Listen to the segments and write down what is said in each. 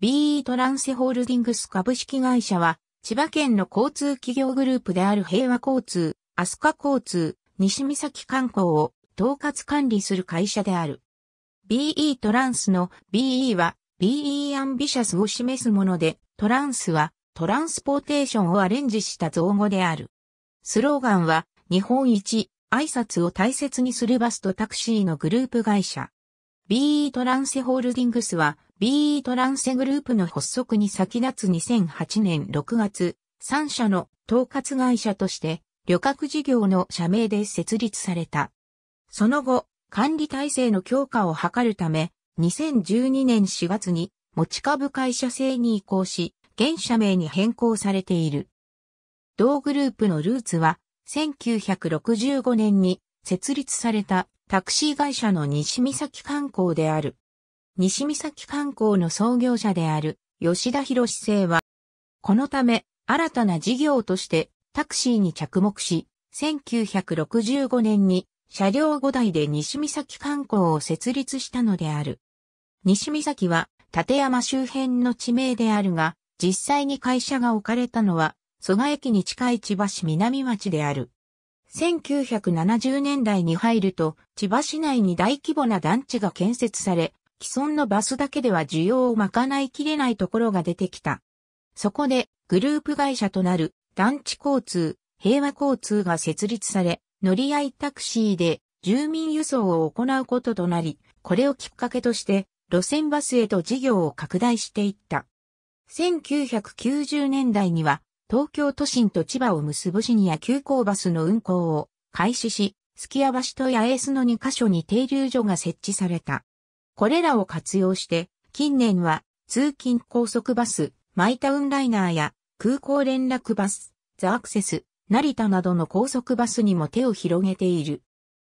BE トランスホールディングス株式会社は、千葉県の交通企業グループである平和交通、飛鳥交通、西岬観光を統括管理する会社である。BE トランスの BE は BE アンビシャスを示すもので、トランスはトランスポーテーションをアレンジした造語である。スローガンは、日本一、挨拶を大切にするバスとタクシーのグループ会社。BE トランスホールディングスは、BE トランセグループの発足に先立つ2008年6月、3社の統括会社として、旅客事業の社名で設立された。その後、管理体制の強化を図るため、2012年4月に持ち株会社制に移行し、現社名に変更されている。同グループのルーツは、1965年に設立されたタクシー会社の西岬観光である。西岬観光の創業者である吉田博生は、このため新たな事業としてタクシーに着目し、1965年に車両5台で西岬観光を設立したのである。西岬は立山周辺の地名であるが、実際に会社が置かれたのは、蘇我駅に近い千葉市南町である。1970年代に入ると、千葉市内に大規模な団地が建設され、既存のバスだけでは需要を賄いきれないところが出てきた。そこで、グループ会社となる団地交通、平和交通が設立され、乗り合いタクシーで住民輸送を行うこととなり、これをきっかけとして路線バスへと事業を拡大していった。1990年代には東京都心と千葉を結ぶシニア急行バスの運行を開始し、スキア橋と八重洲の2カ所に停留所が設置された。これらを活用して、近年は通勤高速バス、マイタウンライナーや空港連絡バス、ザアクセス、成田などの高速バスにも手を広げている。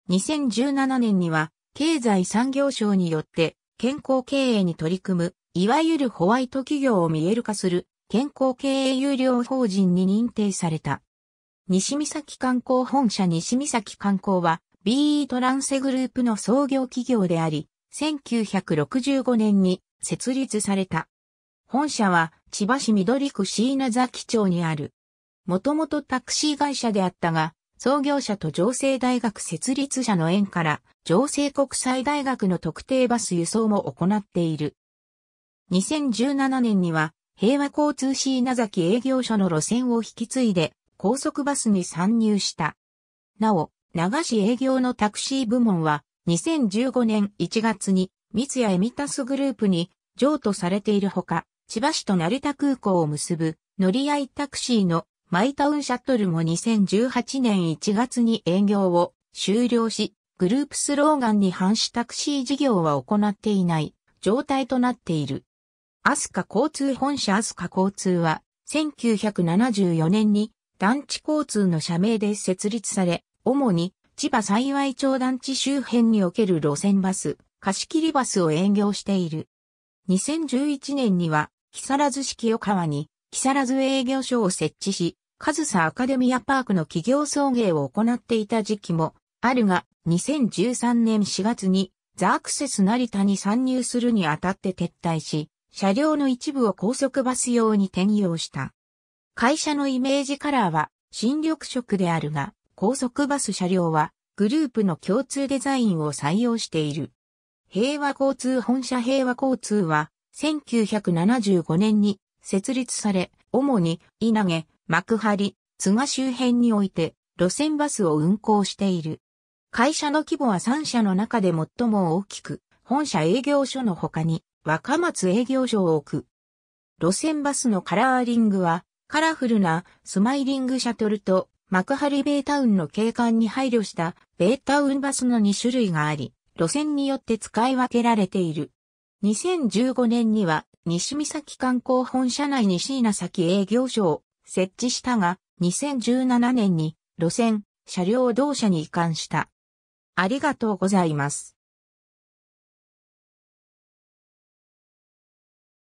2017年には、経済産業省によって健康経営に取り組む、いわゆるホワイト企業を見える化する健康経営有料法人に認定された。西岬観光本社西岬観光は BE トランセグループの創業企業であり、1965年に設立された。本社は千葉市緑区椎名崎町にある。もともとタクシー会社であったが、創業者と上西大学設立者の縁から、上西国際大学の特定バス輸送も行っている。2017年には、平和交通椎名崎営業所の路線を引き継いで、高速バスに参入した。なお、流し営業のタクシー部門は、2015年1月に三ツ谷エミタスグループに譲渡されているほか、千葉市と成田空港を結ぶ乗り合いタクシーのマイタウンシャトルも2018年1月に営業を終了し、グループスローガンに反しタクシー事業は行っていない状態となっている。アスカ交通本社アスカ交通は1974年に団地交通の社名で設立され、主に千葉幸い町団地周辺における路線バス、貸切バスを営業している。2011年には、木更津市清川に、木更津営業所を設置し、上総アカデミアパークの企業送迎を行っていた時期もあるが、2013年4月にザアクセス成田に参入するにあたって撤退し、車両の一部を高速バス用に転用した。会社のイメージカラーは新緑色であるが、高速バス車両はグループの共通デザインを採用している。平和交通本社平和交通は1975年に設立され、主に稲毛、幕張、津賀周辺において路線バスを運行している。会社の規模は3社の中で最も大きく、本社営業所の他に若松営業所を置く。路線バスのカラーリングはカラフルなスマイリングシャトルと幕張ベイタウンの景観に配慮したベイタウンバスの2種類があり、路線によって使い分けられている。2015年には西岬観光本社内に椎名崎営業所を設置したが、2017年に路線、車両同社に移管した。ありがとうございます。